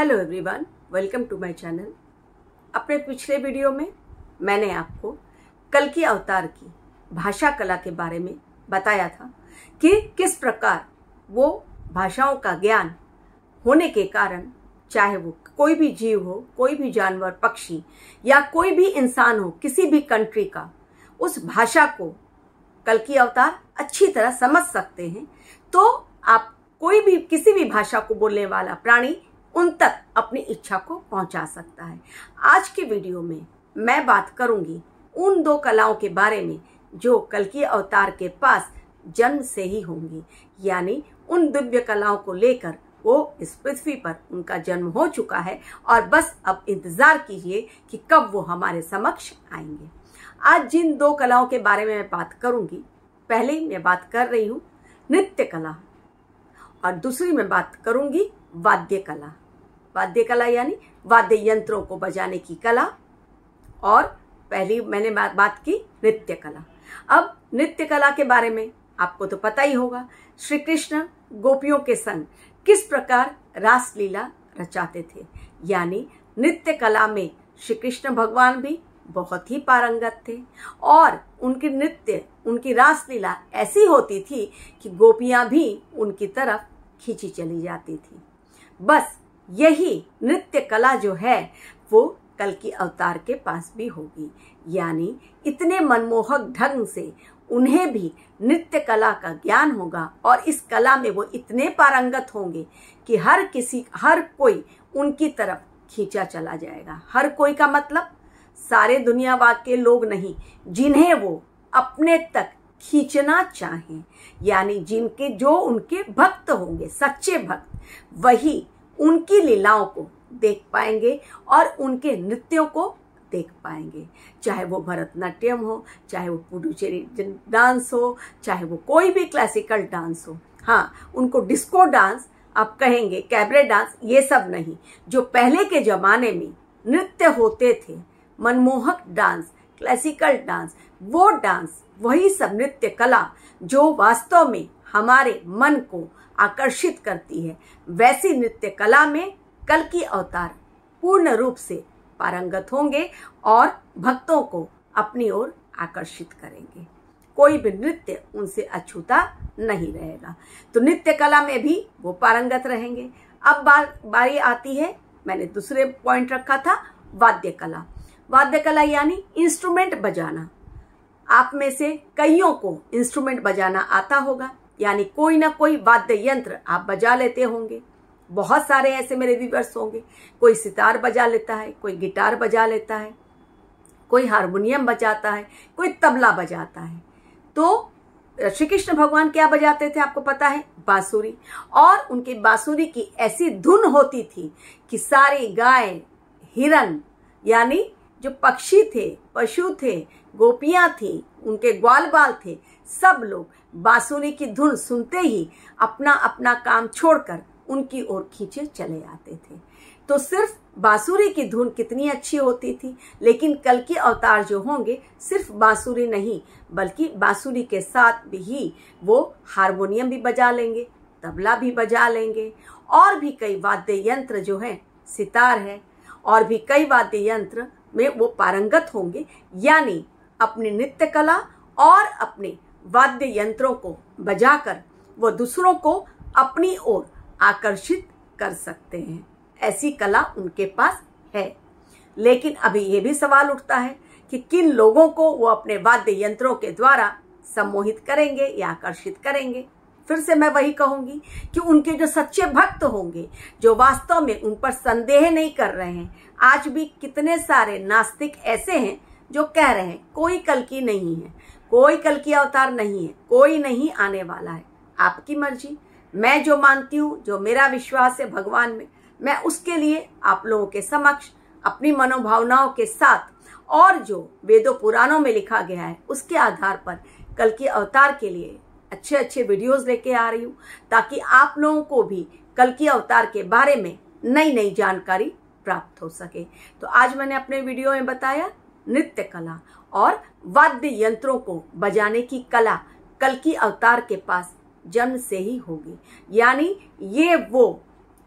hello everyone welcome to my channel अपने पिछले video में मैंने आपको कल की अवतार की भाषा कला के बारे में बताया था कि किस प्रकार वो भाषाओं का ज्ञान होने के कारण चाहे वो कोई भी जीव हो कोई भी जानवर पक्षी या कोई भी इंसान हो किसी भी कंट्री का उस भाषा को कल की अवतार अच्छी तरह समझ सकते हैं तो आप कोई भी किसी भी भाषा को बोलने वाला प्राणी उन तक अपनी इच्छा को पहुंचा सकता है आज के वीडियो में मैं बात करूंगी उन दो कलाओं के बारे में जो कल के अवतार के पास जन्म से ही होंगी यानी उन दिव्य कलाओं को लेकर वो इस पृथ्वी पर उनका जन्म हो चुका है और बस अब इंतजार कीजिए कि कब वो हमारे समक्ष आएंगे आज जिन दो कलाओं के बारे में मैं बात करूंगी पहले मैं बात कर रही हूँ नृत्य कला और दूसरी मैं बात करूंगी वाद्य कला वाद्य कला यानी वाद्य यंत्रों को बजाने की कला और पहली मैंने बात की नृत्य कला अब नृत्य कला के बारे में आपको तो पता ही होगा श्री कृष्ण गोपियों के संग किस प्रकार रासलीला रचाते थे यानी नृत्य कला में श्री कृष्ण भगवान भी बहुत ही पारंगत थे और उनकी नृत्य उनकी रासलीला ऐसी होती थी कि गोपियां भी उनकी तरफ खींची चली जाती थी बस यही नृत्य कला जो है वो कल की अवतार के पास भी होगी यानी इतने मनमोहक ढंग से उन्हें भी नृत्य कला का ज्ञान होगा और इस कला में वो इतने पारंगत होंगे कि हर किसी हर कोई उनकी तरफ खींचा चला जाएगा हर कोई का मतलब सारे दुनिया के लोग नहीं जिन्हें वो अपने तक खींचना चाहें यानी जिनके जो उनके भक्त होंगे सच्चे भक्त वही उनकी लीलाओं को देख पाएंगे और उनके नृत्यों को देख पाएंगे चाहे वो भरतनाट्यम हो चाहे वो पुडुचेरी डांस हो चाहे वो कोई भी क्लासिकल डांस हो हाँ उनको डिस्को डांस आप कहेंगे कैबरे डांस ये सब नहीं जो पहले के ज़माने में नृत्य होते थे मनमोहक डांस क्लासिकल डांस वो डांस वही सब नृत्य कला जो वास्तव में हमारे मन को आकर्षित करती है वैसी नृत्य कला में कल की अवतार पूर्ण रूप से पारंगत होंगे और भक्तों को अपनी ओर आकर्षित करेंगे कोई भी नृत्य उनसे अछूता नहीं रहेगा तो नृत्य कला में भी वो पारंगत रहेंगे अब बार बारी आती है मैंने दूसरे पॉइंट रखा था वाद्य कला वाद्य कला यानी इंस्ट्रूमेंट बजाना आप में से कईयों को इंस्ट्रूमेंट बजाना आता होगा यानी कोई ना कोई वाद्य यंत्र आप बजा लेते होंगे बहुत सारे ऐसे मेरे व्यूवर्स होंगे कोई सितार बजा लेता है कोई गिटार बजा लेता है कोई हारमोनियम बजाता है कोई तबला बजाता है तो श्री कृष्ण भगवान क्या बजाते थे आपको पता है बांसुरी और उनकी बांसुरी की ऐसी धुन होती थी कि सारी गाय हिरन यानी जो पक्षी थे पशु थे गोपियां थी उनके ग्वाल बाल थे सब लोग बाँसुरी की धुन सुनते ही अपना अपना काम छोड़कर उनकी ओर खींचे चले आते थे तो सिर्फ बांसुरी की धुन कितनी अच्छी होती थी लेकिन कल के अवतार जो होंगे सिर्फ बांसुरी नहीं बल्कि बांसुरी के साथ भी ही वो हारमोनियम भी बजा लेंगे तबला भी बजा लेंगे और भी कई वाद्य यंत्र जो हैं सितार है और भी कई वाद्य यंत्र में वो पारंगत होंगे यानी अपनी नृत्य कला और अपने वाद्य यंत्रों को बजाकर वो दूसरों को अपनी ओर आकर्षित कर सकते हैं ऐसी कला उनके पास है लेकिन अभी ये भी सवाल उठता है कि किन लोगों को वो अपने वाद्य यंत्रों के द्वारा सम्मोहित करेंगे या आकर्षित करेंगे फिर से मैं वही कहूंगी कि उनके जो सच्चे भक्त होंगे जो वास्तव में उन पर संदेह नहीं कर रहे हैं आज भी कितने सारे नास्तिक ऐसे हैं जो कह रहे हैं कोई कल की नहीं है कोई कल की अवतार नहीं है कोई नहीं आने वाला है आपकी मर्जी मैं जो मानती हूँ जो मेरा विश्वास है भगवान में मैं उसके लिए आप लोगों के समक्ष अपनी मनोभावनाओं के साथ और जो वेदों पुराणों में लिखा गया है उसके आधार पर कल के अवतार के लिए अच्छे अच्छे वीडियोस लेके आ रही हूँ ताकि आप लोगों को भी कल के अवतार के बारे में नई नई जानकारी प्राप्त हो सके तो आज मैंने अपने वीडियो में बताया नृत्य कला और वाद्य यंत्रों को बजाने की कला कल की अवतार के पास जन्म से ही होगी यानी ये वो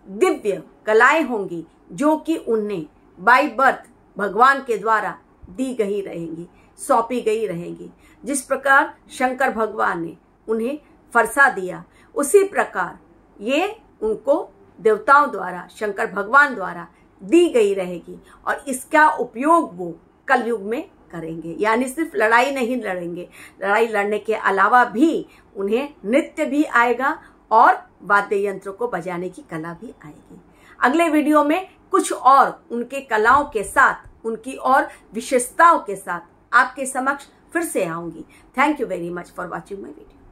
दिव्य कलाएं होंगी जो कि उन्हें बाई बर्थ भगवान के द्वारा दी गई रहेंगी सौंपी गई रहेंगी जिस प्रकार शंकर भगवान ने उन्हें फरसा दिया उसी प्रकार ये उनको देवताओं द्वारा शंकर भगवान द्वारा दी गई रहेगी और इसका उपयोग वो कलयुग में करेंगे यानी सिर्फ लड़ाई नहीं लड़ेंगे लड़ाई लड़ने के अलावा भी उन्हें नृत्य भी आएगा और वाद्य यंत्र को बजाने की कला भी आएगी अगले वीडियो में कुछ और उनके कलाओं के साथ उनकी और विशेषताओं के साथ आपके समक्ष फिर से आऊंगी thank you very much for watching my video